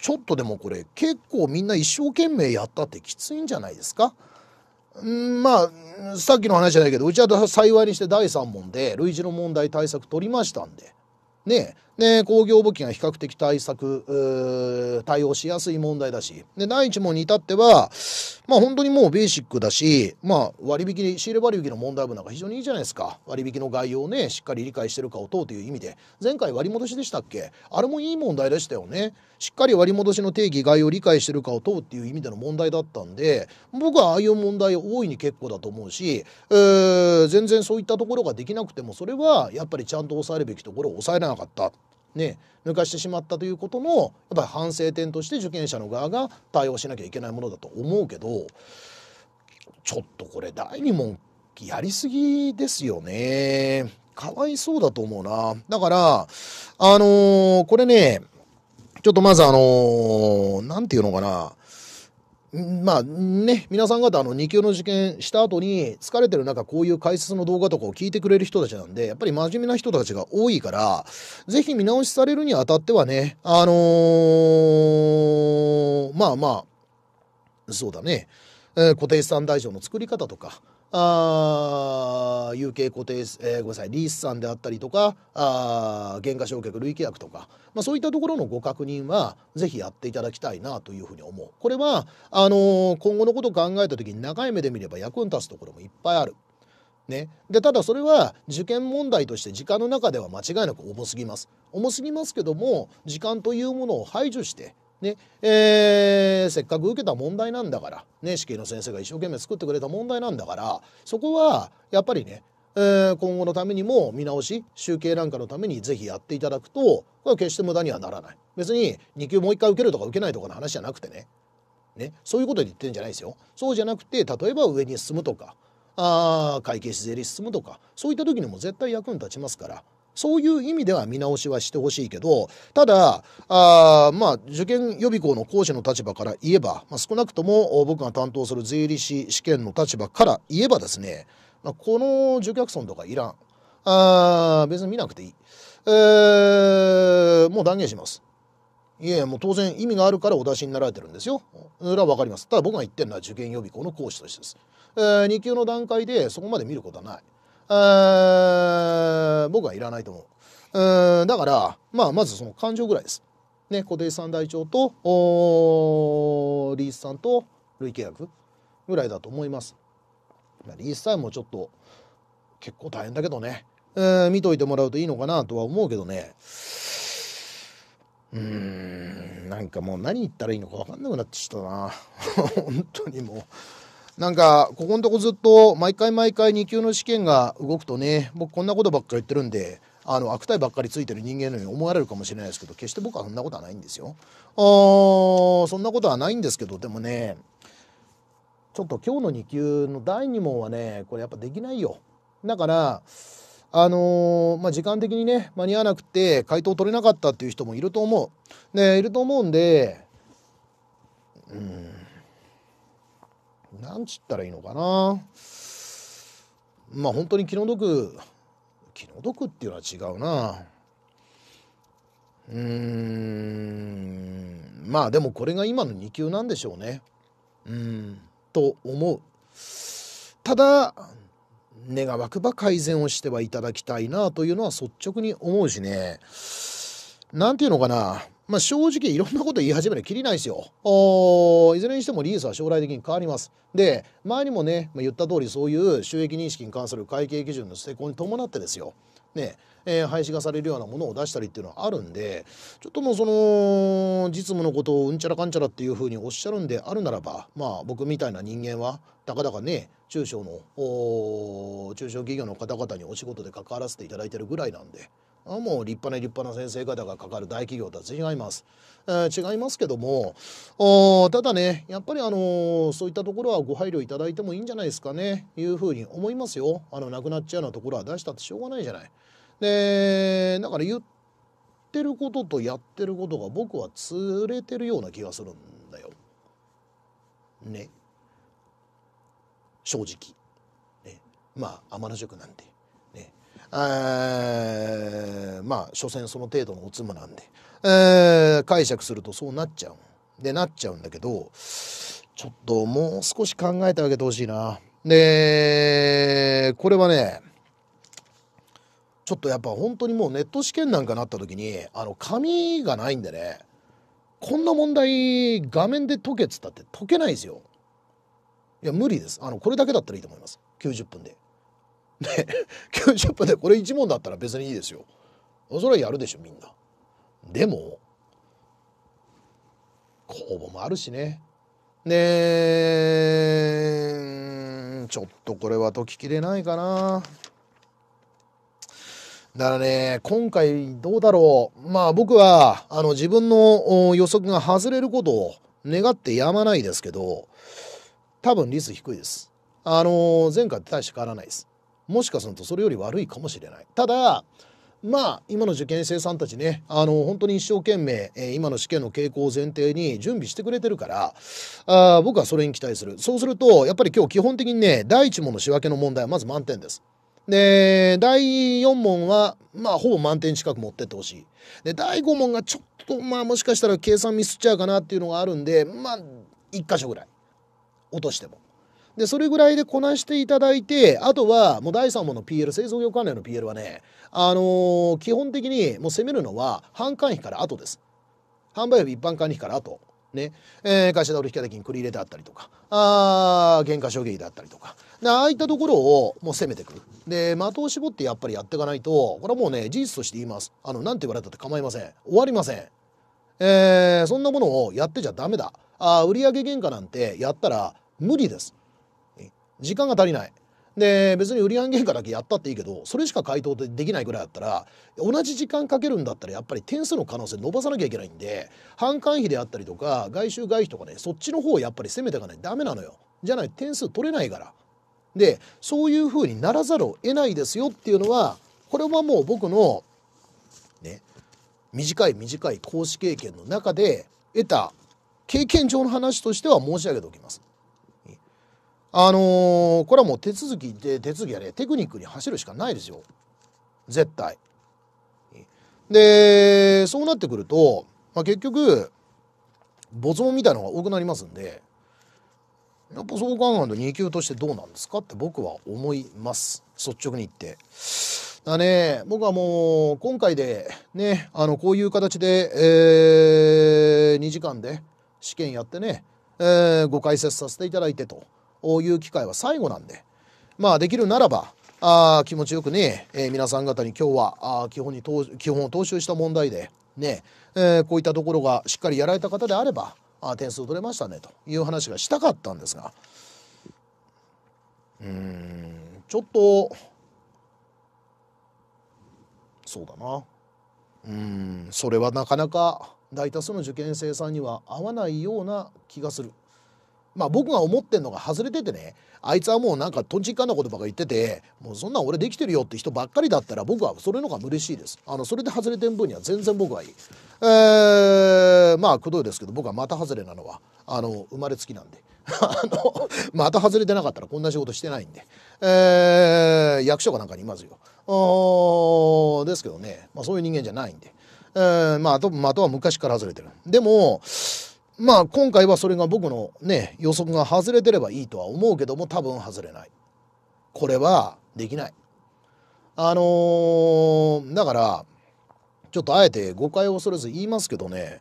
ちょっとでもこれ結構みんな一生懸命やったってきついんじゃないですかんまあさっきの話じゃないけどうちは幸いにして第3問で類似の問題対策取りましたんでねで工業簿記が比較的対策対応しやすい問題だしで第1問に至ってはまあ本当にもうベーシックだしまあ割引仕入れ割引の問題文なんか非常にいいじゃないですか割引の概要をねしっかり理解してるかを問うという意味で前回割戻しでしたっけあれもいい問題でしたよねしっかり割戻しの定義概要を理解してるかを問うっていう意味での問題だったんで僕はああいう問題大いに結構だと思うし、えー、全然そういったところができなくてもそれはやっぱりちゃんと抑えるべきところを抑えられなかったね、抜かしてしまったということのやっぱり反省点として受験者の側が対応しなきゃいけないものだと思うけどちょっとこれ第2問やりすぎですよね。かわいそうだと思うな。だから、あのー、これね、ちょっとまずあのー、なんていうのかな。まあね、皆さん方あの2級の受験した後に疲れてる中こういう解説の動画とかを聞いてくれる人たちなんで、やっぱり真面目な人たちが多いから、ぜひ見直しされるにあたってはね、あのー、まあまあ、そうだね、えー、固定資産台帳の作り方とか、あ UK 固定、えー、ごめんなさいリースさんであったりとかあ減価償却類規約とか、まあ、そういったところのご確認はぜひやっていただきたいなというふうに思うこれはあのー、今後のことを考えた時に長い目で見れば役に立つところもいっぱいある。ね、でただそれは受験問題として時間の中では間違いなく重すぎます重すぎますけども時間というものを排除してねえー、せっかく受けた問題なんだから、ね、死刑の先生が一生懸命作ってくれた問題なんだからそこはやっぱりね、えー、今後のためにも見直し集計なんかのためにぜひやっていただくとこれは決して無駄にはならない別に2級もう1回受けるとか受けないとかの話じゃなくてねねそういうことで言ってるんじゃないですよそうじゃなくて例えば上に進むとかあ会計士税理士進むとかそういった時にも絶対役に立ちますからそういう意味では見直しはしてほしいけど、ただ、あまあ、受験予備校の講師の立場から言えば、まあ、少なくとも僕が担当する税理士試験の立場から言えばですね、まあ、この受客損とかいらん。あ別に見なくていい。えー、もう断言します。いやもう当然意味があるからお出しになられてるんですよ。それは分かります。ただ僕が言ってるのは受験予備校の講師としてです。えー、2級の段階でそこまで見ることはない。僕はいらないと思う。うんだから、まあ、まずその感情ぐらいです。ね、固定資産台帳とリースさんと累契約ぐらいだと思います。リースさんもちょっと結構大変だけどね、見といてもらうといいのかなとは思うけどね。うーん、なんかもう何言ったらいいのか分かんなくなってきたな。[LAUGHS] 本当にもう。なんか、ここのとこずっと、毎回毎回2級の試験が動くとね、僕こんなことばっか言ってるんで、あの悪態ばっかりついてる人間のように思われるかもしれないですけど決して僕はそんなことはないんですよ。あーそんなことはないんですけどでもねちょっと今日の2級の第2問はねこれやっぱできないよ。だからあのー、まあ、時間的にね間に合わなくて回答取れなかったっていう人もいると思う。ねいると思うんでうん。なんちったらいいのかなまあ本当に気の毒気の毒っていうのは違うなうーんまあでもこれが今の2級なんでしょうねうんと思うただ根が湧くば改善をしてはいただきたいなというのは率直に思うしね何て言うのかなまあ、正直いろんなこと言い始めるきりないですよ。おいずれにしてもリースは将来的に変わります。で、前にもね、まあ、言った通りそういう収益認識に関する会計基準の施行に伴ってですよ。ね、えー、廃止がされるようなものを出したりっていうのはあるんでちょっともうその実務のことをうんちゃらかんちゃらっていうふうにおっしゃるんであるならばまあ僕みたいな人間はたかだかね中小の中小企業の方々にお仕事で関わらせていただいてるぐらいなんで。あもう立派な立派な先生方がかかる大企業とは違います。えー、違いますけどもただねやっぱり、あのー、そういったところはご配慮いただいてもいいんじゃないですかねいうふうに思いますよあのなくなっちゃうようなところは出したってしょうがないじゃない。でだから言ってることとやってることが僕は釣れてるような気がするんだよ。ね。正直。ね、まあ天の塾なんで。ね、まあ所詮その程度のおつむなんで、え解釈するとそうなっちゃう。でなっちゃうんだけどちょっともう少し考えてあげてほしいな。でこれはねちょっとやっぱ本当にもうネット試験なんかなった時にあの紙がないんでねこんな問題画面で解けっつったって解けないですよいや無理ですあのこれだけだったらいいと思います90分でで90 [LAUGHS] 分でこれ1問だったら別にいいですよそれはやるでしょみんなでも公募もあるしねねちょっとこれは解ききれないかなだからね、今回どうだろう。まあ僕は、あの自分の予測が外れることを願ってやまないですけど、多分リス低いです。あの、前回て大して変わらないです。もしかするとそれより悪いかもしれない。ただ、まあ、今の受験生さんたちね、あの、本当に一生懸命、えー、今の試験の傾向を前提に準備してくれてるから、あ僕はそれに期待する。そうすると、やっぱり今日基本的にね、第一問の仕分けの問題はまず満点です。で、第4問は、まあ、ほぼ満点近く持ってってほしい。で、第5問がちょっと、まあ、もしかしたら計算ミスっちゃうかなっていうのがあるんで、まあ、1箇所ぐらい。落としても。で、それぐらいでこなしていただいて、あとは、もう第3問の PL、製造業関連の PL はね、あのー、基本的にもう攻めるのは、販管費から後です。販売日一般管理費から後。ね、えー、会社でれ引き当て金繰り入れであったりとか、あ原価処撃であったりとか、で、ああいったところをもう攻めてくる。で、的を絞ってやっぱりやっていかないと、これはもうね、事実として言います。あの、なんて言われたって構いません。終わりません。えー、そんなものをやってちゃダメだ。あ売上原価なんてやったら無理です。時間が足りない。で別に売上原価だけやったっていいけどそれしか回答できないぐらいだったら同じ時間かけるんだったらやっぱり点数の可能性伸ばさなきゃいけないんで販管費であったりとか外周外費とかねそっちの方をやっぱり攻めていかないとダメなのよじゃない点数取れないからでそういうふうにならざるを得ないですよっていうのはこれはもう僕のね短い短い講師経験の中で得た経験上の話としては申し上げておきます。あのー、これはもう手続きで手続きやれテクニックに走るしかないですよ絶対。でそうなってくると、まあ、結局ボツボみたいのが多くなりますんでやっぱそう考えると2級としてどうなんですかって僕は思います率直に言って。だね僕はもう今回でねあのこういう形で、えー、2時間で試験やってね、えー、ご解説させていただいてという機会は最後なんでまあできるならばあ気持ちよくね、えー、皆さん方に今日はあ基本に基本を踏襲した問題でね、えー、こういったところがしっかりやられた方であればあ点数取れましたねという話がしたかったんですがうんちょっとそうだなうんそれはなかなか大多数の受験生さんには合わないような気がするまあ僕が思ってんのが外れててねあいつはもうなんかとんちんかんなことばっか言っててもうそんなん俺できてるよって人ばっかりだったら僕はそれの方が嬉しいですあのそれで外れてる分には全然僕はいいえー、まあくどいですけど僕はまた外れなのはあの生まれつきなんであのまた外れてなかったらこんな仕事してないんで、えー、役所かなんかにいますよですけどね、まあ、そういう人間じゃないんで、えーまあ、あと、まあとは昔から外れてるでもまあ今回はそれが僕のね予測が外れてればいいとは思うけども多分外れないこれはできないあのー、だからちょっとあえて誤解を恐れず言いますけどね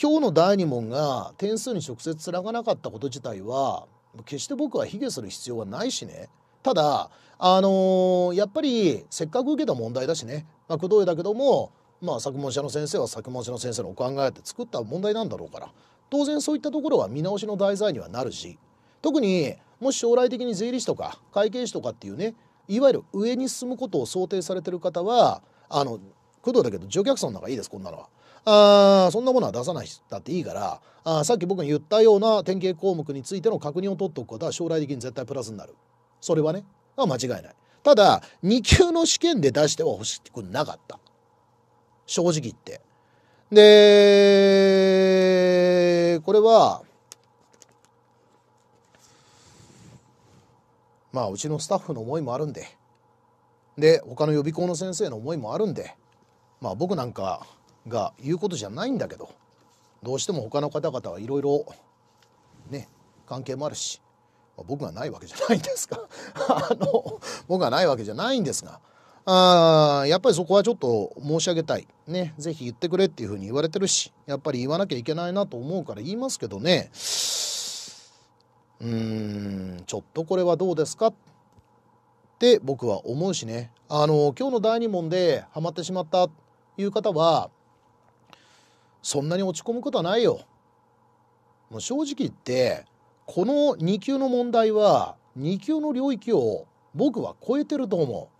今日の第2問が点数に直接つながなかったこと自体は決して僕は卑下する必要はないしねただあのー、やっぱりせっかく受けた問題だしね、まあ、くだけどもまあ作文者の先生は作文者の先生のお考えで作った問題なんだろうから当然そういったところは見直しの題材にはなるし特にもし将来的に税理士とか会計士とかっていうねいわゆる上に進むことを想定されてる方はあの工藤だけど乗客さんのがいいですこんなのは。あそんなものは出さないだっていいからあさっき僕が言ったような典型項目についての確認を取っておくことは将来的に絶対プラスになるそれはね間違いないただ2級の試験で出しては欲しくなかった正直言ってで、これは、まあ、うちのスタッフの思いもあるんで、で、他の予備校の先生の思いもあるんで、まあ、僕なんかが言うことじゃないんだけど、どうしても他の方々はいろいろ、ね、関係もあるし、まあ、僕がないわけじゃないんですが、[LAUGHS] あの、僕がないわけじゃないんですが、あやっぱりそこはちょっと申し上げたい。ね、ぜひ言ってくれっていうふうに言われてるし、やっぱり言わなきゃいけないなと思うから言いますけどね、うーん、ちょっとこれはどうですかって僕は思うしね、あの、今日の第2問でハマってしまったという方は、そんなに落ち込むことはないよ。もう正直言って、この2級の問題は、2級の領域を僕は超えてると思う。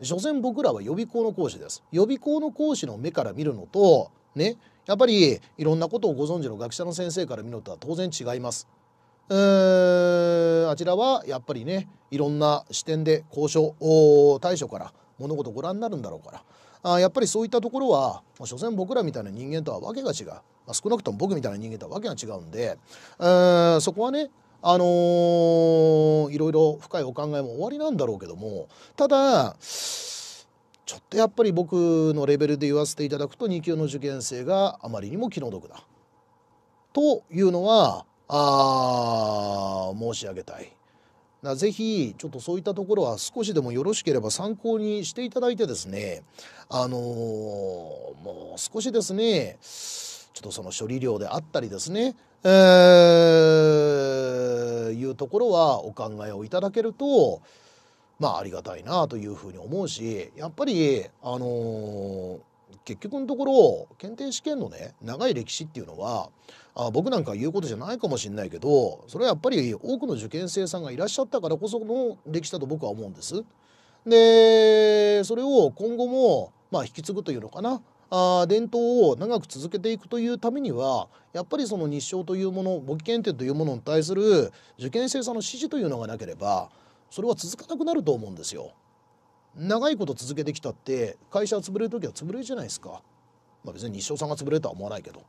所詮僕らは予備校の講師です予備校の講師の目から見るのとねやっぱりいろんなことをご存知の学者の先生から見るのとは当然違います。うー、あちらはやっぱりねいろんな視点で交渉対処から物事をご覧になるんだろうからあやっぱりそういったところは、所詮僕らみたいな人間とはわけが違う、まあ、少なくとも僕みたいな人間とはわけが違うんで、うー、そこはねあのー、いろいろ深いお考えも終わりなんだろうけどもただちょっとやっぱり僕のレベルで言わせていただくと2級の受験生があまりにも気の毒だというのはあ申し上げたい。ぜひちょっとそういったところは少しでもよろしければ参考にしていただいてですねあのー、もう少しですねちょっとその処理量であったりですねえー、いうところはお考えをいただけると、まあありがたいなというふうに思うし、やっぱり、あのー、結局のところ、検定試験のね、長い歴史っていうのは、あ僕なんか言うことじゃないかもしれないけど、それはやっぱり多くの受験生さんがいらっしゃったからこその歴史だと僕は思うんです。で、それを今後も、まあ、引き継ぐというのかな、あ伝統を長く続けていくというためにはやっぱりその日照というもの簿記検定というものに対する受験生さんの支持というのがなければそれは続かなくなると思うんですよ。長いこと続けてきたって会社潰れる時は潰れるじゃないですか。まあ、別に日照さんが潰れるとは思わないけど。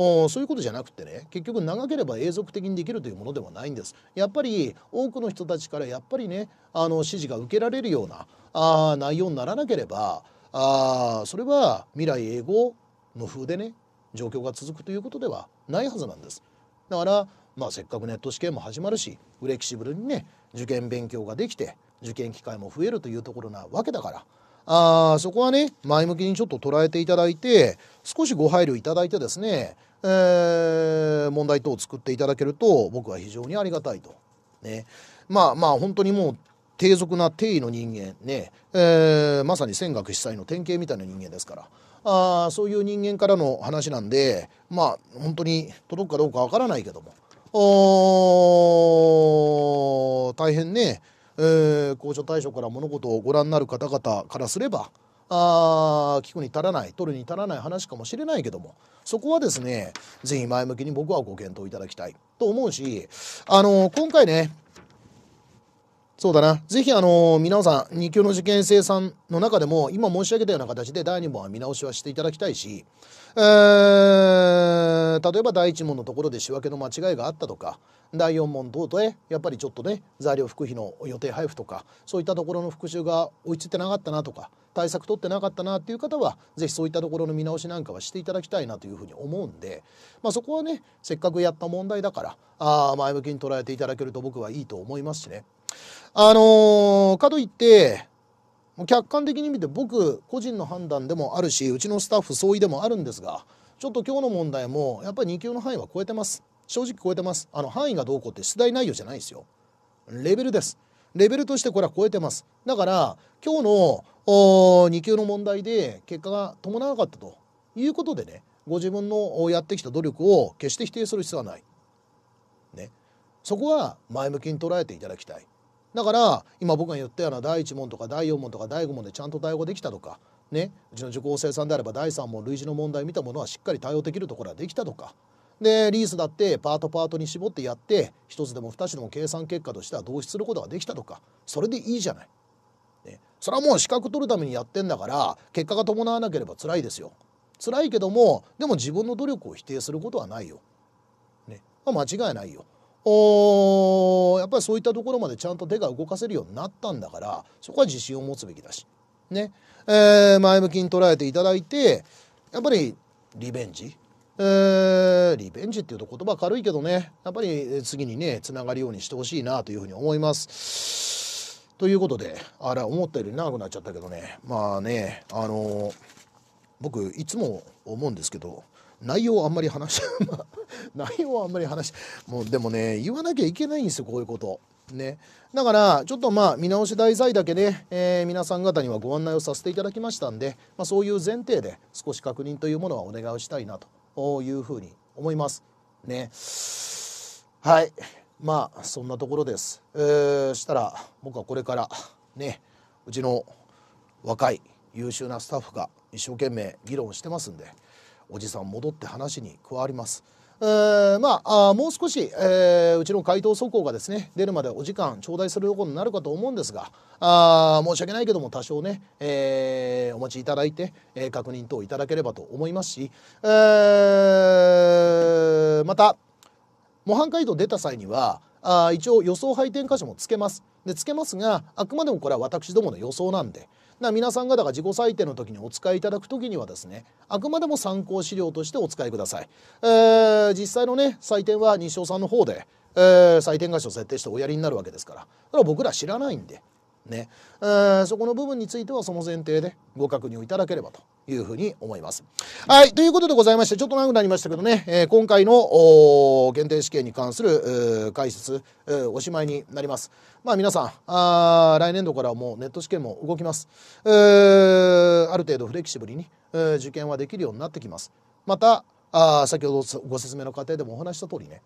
おそういうことじゃなくてね結局長ければ永続的にできるというものではないんですやっぱり多くの人たちからやっぱりねあの指示が受けられるようなあ内容にならなければあそれは未来永劫無風でね状況が続くということではないはずなんです。だからまあ、せっかくネット試験も始まるしフレキシブルにね受験勉強ができて受験機会も増えるというところなわけだからあそこはね前向きにちょっと捉えていただいて少しご配慮いただいてですね、えー、問題等を作っていただけると僕は非常にありがたいと。ね、まあまあ本当にもう低俗な定位の人間ね、えー、まさに泉岳司祭の典型みたいな人間ですから。あそういう人間からの話なんでまあ本当に届くかどうかわからないけどもお大変ね、えー、高所対象から物事をご覧になる方々からすればあ聞くに足らない取るに足らない話かもしれないけどもそこはですね是非前向きに僕はご検討いただきたいと思うしあの今回ねそうだな。ぜひ、あのー、皆さん、2級の受験生さんの中でも、今申し上げたような形で第2問は見直しはしていただきたいし、えー、例えば第1問のところで仕分けの間違いがあったとか、第4問等々へ、やっぱりちょっとね、材料副費の予定配布とか、そういったところの復習が追いついてなかったなとか、対策取ってなかったなっていう方は、ぜひそういったところの見直しなんかはしていただきたいなというふうに思うんで、まあ、そこはね、せっかくやった問題だから、あ前向きに捉えていただけると僕はいいと思いますしね。あのー、かといって客観的に見て僕個人の判断でもあるしうちのスタッフ相違でもあるんですがちょっと今日の問題もやっぱり2級の範囲は超えてます正直超えてますあの範囲がどうこうって出題内容じゃないですよレベルですレベルとしてこれは超えてますだから今日の2級の問題で結果が伴わなかったということでねご自分のやってきた努力を決して否定する必要はない、ね、そこは前向きに捉えていただきたいだから今僕が言ったような第1問とか第4問とか第5問でちゃんと対応できたとかねうちの受講生さんであれば第3問類似の問題見たものはしっかり対応できるところはできたとかでリースだってパートパートに絞ってやって1つでも2つでも計算結果としては同質することができたとかそれでいいじゃない。ね、それはもう資格取るためにやってんだから結果が伴わなければ辛いですよ。辛いけどもでも自分の努力を否定することはないよ。ね、まあ、間違いないよ。やっぱりそういったところまでちゃんと手が動かせるようになったんだからそこは自信を持つべきだし、ねえー、前向きに捉えていただいてやっぱりリベンジ、えー、リベンジっていうと言葉軽いけどねやっぱり次にねつながるようにしてほしいなというふうに思います。ということであら思ったより長くなっちゃったけどねまあねあのー、僕いつも思うんですけど内容はあんまり話し [LAUGHS] 内容はあんまり話もうでもね言わなきゃいけないんですよこういうことねだからちょっとまあ見直し題材だけで、ね、えー、皆さん方にはご案内をさせていただきましたんで、まあ、そういう前提で少し確認というものはお願いをしたいなというふうに思いますねはいまあそんなところです、えー、したら僕はこれからねうちの若い優秀なスタッフが一生懸命議論してますんでおじさん戻って話に加わります。えー、まあもう少し、えー、うちの回答速報がですね出るまでお時間頂戴するこうになるかと思うんですがあ申し訳ないけども多少ね、えー、お待ちいただいて、え確認等いただければと思いますし、えまた模範解答出た際にはあ一応予想配点箇所もつけます。でつけますがあくまでもこれは私どもの予想なんで。な皆さん方が自己採点の時にお使いいただく時にはですねあくまでも参考資料としてお使いください、えー、実際のね採点は西尾さんの方で、えー、採点会社を設定しておやりになるわけですからだから僕ら知らないんでね、えー、そこの部分についてはその前提でご確認をいただければというふうに思います。はい、ということでございまして、ちょっと長くなりましたけどね、えー、今回の限定試験に関する解説、おしまいになります。まあ皆さん、あ来年度からはもうネット試験も動きます。えある程度フレキシブルに、え受験はできるようになってきます。また、あ先ほどご説明の過程でもお話した通りね、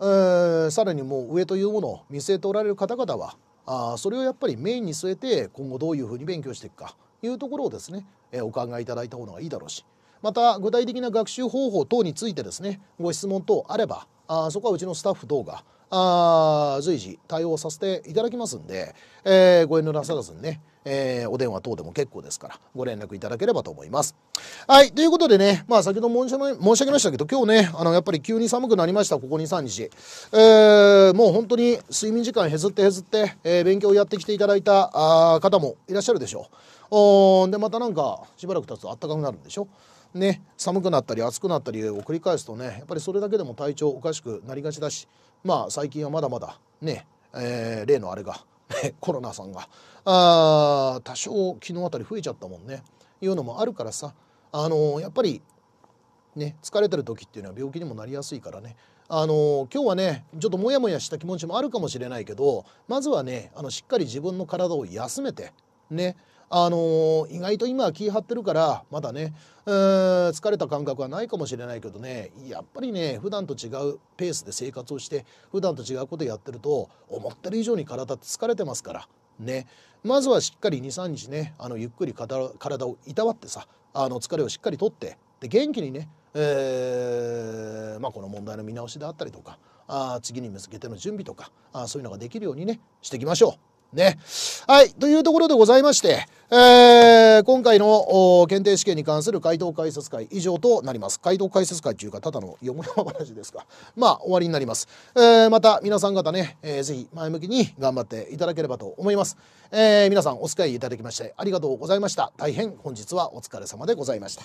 えさらにもう上というものを見据えておられる方々は、あそれをやっぱりメインに据えて今後どういうふうに勉強していくかというところをですね、えお考えいただいた方がいいだろうしまた具体的な学習方法等についてですねご質問等あればあそこはうちのスタッフ等があ随時対応させていただきますんで、えー、ご遠慮なさらずにねえー、お電話等でも結構ですからご連絡いただければと思います。はい、ということでね、まあ、先ほど申し上げましたけど今日ねあのやっぱり急に寒くなりましたここ23日、えー、もう本当に睡眠時間削って削って、えー、勉強をやってきていただいたあ方もいらっしゃるでしょう。おでまたなんかしばらく経つとあったかくなるんでしょ。ね、寒くなったり暑くなったりを繰り返すとねやっぱりそれだけでも体調おかしくなりがちだしまあ最近はまだまだね、えー、例のあれがコロナさんが、あ多少昨日あたり増えちゃったもんねいうのもあるからさ、あのやっぱりね疲れてる時っていうのは病気にもなりやすいからねあの今日はねちょっとモヤモヤした気持ちもあるかもしれないけどまずはねあのしっかり自分の体を休めてねあの意外と今は気張ってるからまだね疲れた感覚はないかもしれないけどねやっぱりね普段と違うペースで生活をして普段と違うことやってると思ってる以上に体って疲れてますからねまずはしっかり23日ねあのゆっくり体をいたわってさあの疲れをしっかりとってで元気にね、えーまあ、この問題の見直しであったりとかあ次に向けての準備とかあそういうのができるようにねしていきましょう。ね。はい。というところでございまして、えー、今回の検定試験に関する回答解説会以上となります。回答解説会というか、ただのよもやま話ですが、[LAUGHS] まあ、終わりになります。えー、また皆さん方ね、えー、ぜひ前向きに頑張っていただければと思います。えー、皆さんお合いいただきましてありがとうございました。大変本日はお疲れ様でございました。